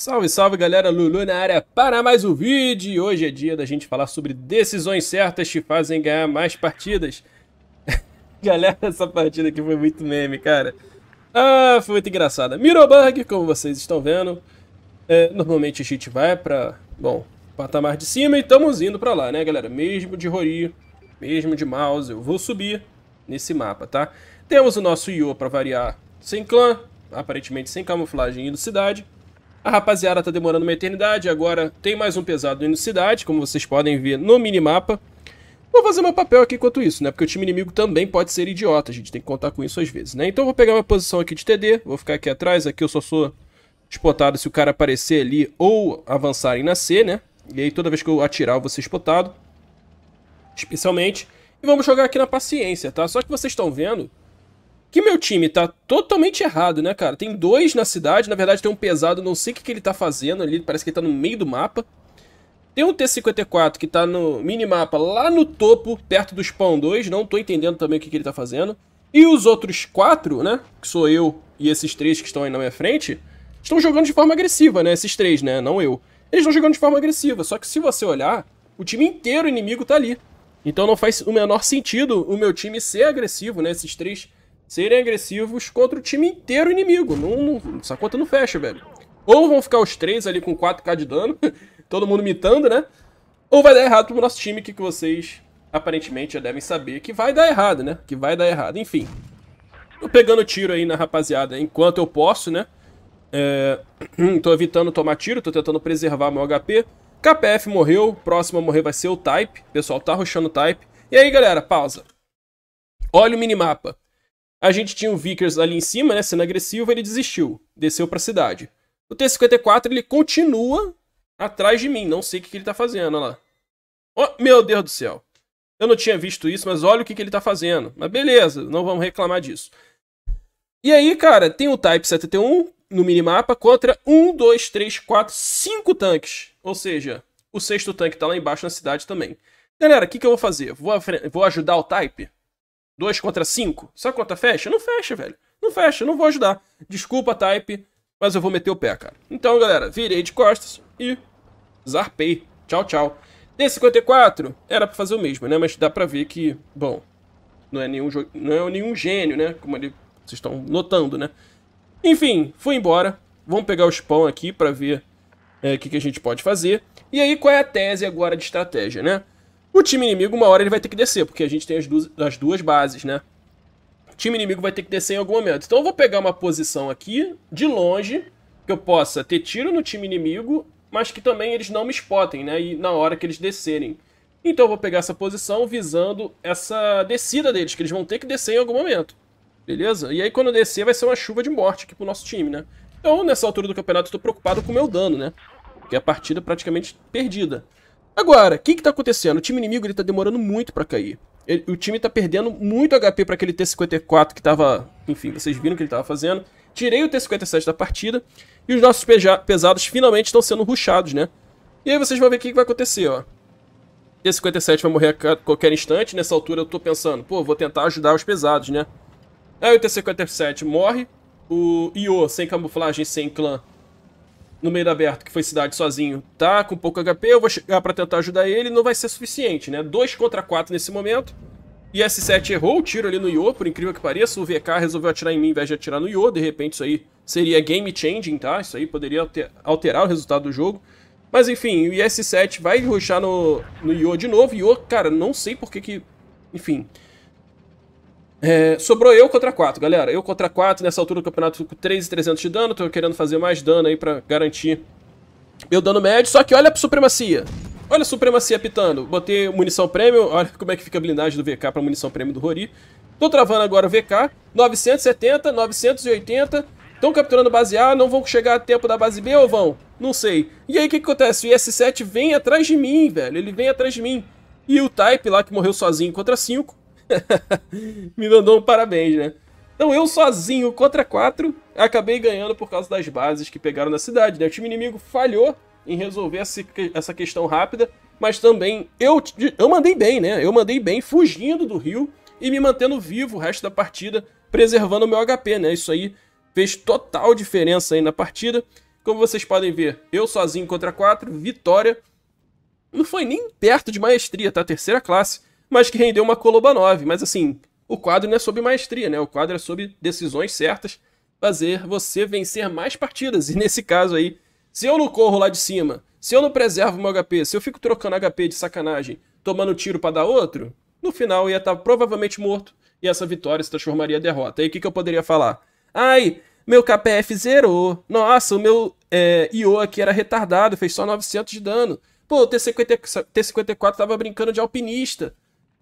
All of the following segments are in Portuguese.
Salve, salve galera, Lulu na área para mais um vídeo hoje é dia da gente falar sobre decisões certas que fazem ganhar mais partidas. galera, essa partida aqui foi muito meme, cara. Ah, foi muito engraçada. Miroburg, como vocês estão vendo, é, normalmente a gente vai para, bom, patamar de cima e estamos indo para lá, né galera? Mesmo de Rory, mesmo de Mouse, eu vou subir nesse mapa, tá? Temos o nosso Io para variar sem clã, aparentemente sem camuflagem e indo cidade. A rapaziada tá demorando uma eternidade, agora tem mais um pesado indo cidade, como vocês podem ver no minimapa. Vou fazer meu papel aqui enquanto isso, né? Porque o time inimigo também pode ser idiota, a gente tem que contar com isso às vezes, né? Então vou pegar uma posição aqui de TD, vou ficar aqui atrás, aqui eu só sou expotado se o cara aparecer ali ou avançarem na C, né? E aí toda vez que eu atirar eu vou ser espotado, especialmente. E vamos jogar aqui na paciência, tá? Só que vocês estão vendo que meu time tá totalmente errado, né, cara? Tem dois na cidade, na verdade tem um pesado, não sei o que, que ele tá fazendo ali, parece que ele tá no meio do mapa. Tem um T-54 que tá no minimapa lá no topo, perto do Spawn 2, não tô entendendo também o que, que ele tá fazendo. E os outros quatro, né, que sou eu e esses três que estão aí na minha frente, estão jogando de forma agressiva, né, esses três, né, não eu. Eles estão jogando de forma agressiva, só que se você olhar, o time inteiro inimigo tá ali. Então não faz o menor sentido o meu time ser agressivo, né, esses três serem agressivos contra o time inteiro inimigo. Não, não, essa conta não fecha, velho. Ou vão ficar os três ali com 4k de dano, todo mundo mitando, né? Ou vai dar errado pro nosso time, que, vocês aparentemente já devem saber que vai dar errado, né? Que vai dar errado, enfim. Tô pegando tiro aí na rapaziada enquanto eu posso, né? É... tô evitando tomar tiro, tô tentando preservar meu HP. KPF morreu, próximo a morrer vai ser o Type. pessoal tá rushando o Type. E aí, galera, pausa. Olha o minimapa. A gente tinha o Vickers ali em cima, né, sendo agressivo, ele desistiu, desceu para a cidade. O T-54 ele continua atrás de mim, não sei o que, que ele tá fazendo, olha lá. Oh, meu Deus do céu. Eu não tinha visto isso, mas olha o que, que ele tá fazendo. Mas beleza, não vamos reclamar disso. E aí, cara, tem o Type 71 no minimapa contra 1, 2, 3, 4, 5 tanques. Ou seja, o sexto tanque tá lá embaixo na cidade também. Galera, o que, que eu vou fazer? Vou, vou ajudar o Type? 2 contra 5, sabe conta fecha? Não fecha, velho. Não fecha, não vou ajudar. Desculpa, Type, mas eu vou meter o pé, cara. Então, galera, virei de costas e zarpei. Tchau, tchau. D54 era pra fazer o mesmo, né? Mas dá pra ver que, bom, não é nenhum, não é nenhum gênio, né? Como ele, vocês estão notando, né? Enfim, fui embora. Vamos pegar o spawn aqui pra ver é, o é, que, que a gente pode fazer. E aí, qual é a tese agora de estratégia, né? O time inimigo, uma hora, ele vai ter que descer, porque a gente tem as duas, as duas bases, né? O time inimigo vai ter que descer em algum momento. Então eu vou pegar uma posição aqui, de longe, que eu possa ter tiro no time inimigo, mas que também eles não me spotem, né? E na hora que eles descerem. Então eu vou pegar essa posição visando essa descida deles, que eles vão ter que descer em algum momento. Beleza? E aí quando descer vai ser uma chuva de morte aqui pro nosso time, né? Então nessa altura do campeonato eu tô preocupado com o meu dano, né? Porque a partida é praticamente perdida. Agora, o que que tá acontecendo? O time inimigo ele tá demorando muito para cair. Ele, o time tá perdendo muito HP para aquele T-54 que tava... Enfim, vocês viram o que ele tava fazendo. Tirei o T-57 da partida. E os nossos pesados finalmente estão sendo ruxados, né? E aí vocês vão ver o que, que vai acontecer, ó. T-57 vai morrer a qualquer instante. Nessa altura eu tô pensando, pô, vou tentar ajudar os pesados, né? Aí o T-57 morre. O Io, sem camuflagem, sem clã, no meio aberto, que foi cidade sozinho, tá com pouco HP, eu vou chegar pra tentar ajudar ele, não vai ser suficiente, né? 2 contra 4 nesse momento. E S7 errou o tiro ali no Yo, por incrível que pareça, o VK resolveu atirar em mim em vez de atirar no Yo, de repente isso aí seria game changing, tá? Isso aí poderia alterar o resultado do jogo. Mas enfim, o s 7 vai ruxar no, no Yo de novo, Yo, cara, não sei por que que... Enfim, é, sobrou eu contra 4, galera. Eu contra 4, nessa altura do campeonato com 3,300 de dano. Tô querendo fazer mais dano aí pra garantir meu dano médio. Só que olha a supremacia. Olha a supremacia pitando. Botei munição prêmio. Olha como é que fica a blindagem do VK pra munição prêmio do Rory. Tô travando agora o VK. 970, 980. Estão capturando base A, não vão chegar a tempo da base B ou vão? Não sei. E aí o que, que acontece? O IS-7 vem atrás de mim, velho. Ele vem atrás de mim. E o Type lá que morreu sozinho contra 5 me mandou um parabéns, né? Então eu sozinho contra quatro acabei ganhando por causa das bases que pegaram na cidade, né? O time inimigo falhou em resolver essa questão rápida, mas também eu, eu mandei bem, né? Eu mandei bem fugindo do rio e me mantendo vivo o resto da partida, preservando o meu HP, né? Isso aí fez total diferença aí na partida. Como vocês podem ver, eu sozinho contra quatro, vitória. Não foi nem perto de maestria, tá? Terceira classe mas que rendeu uma Coloba 9. Mas assim, o quadro não é sobre maestria, né? O quadro é sobre decisões certas, fazer você vencer mais partidas. E nesse caso aí, se eu não corro lá de cima, se eu não preservo meu HP, se eu fico trocando HP de sacanagem, tomando tiro para dar outro, no final eu ia estar tá provavelmente morto e essa vitória se transformaria em derrota. Aí o que, que eu poderia falar? Ai, meu KPF zerou. Nossa, o meu é, IO aqui era retardado, fez só 900 de dano. Pô, o T-54 tava brincando de alpinista.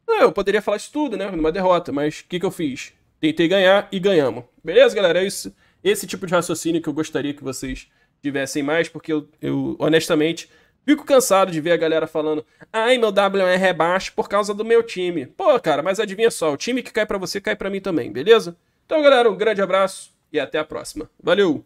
Não, eu poderia falar isso tudo, né? Numa derrota, mas o que, que eu fiz? Tentei ganhar e ganhamos. Beleza, galera? É isso, esse tipo de raciocínio que eu gostaria que vocês tivessem mais, porque eu, eu honestamente, fico cansado de ver a galera falando: ai, meu WR é baixo por causa do meu time. Pô, cara, mas adivinha só, o time que cai para você cai para mim também, beleza? Então, galera, um grande abraço e até a próxima. Valeu!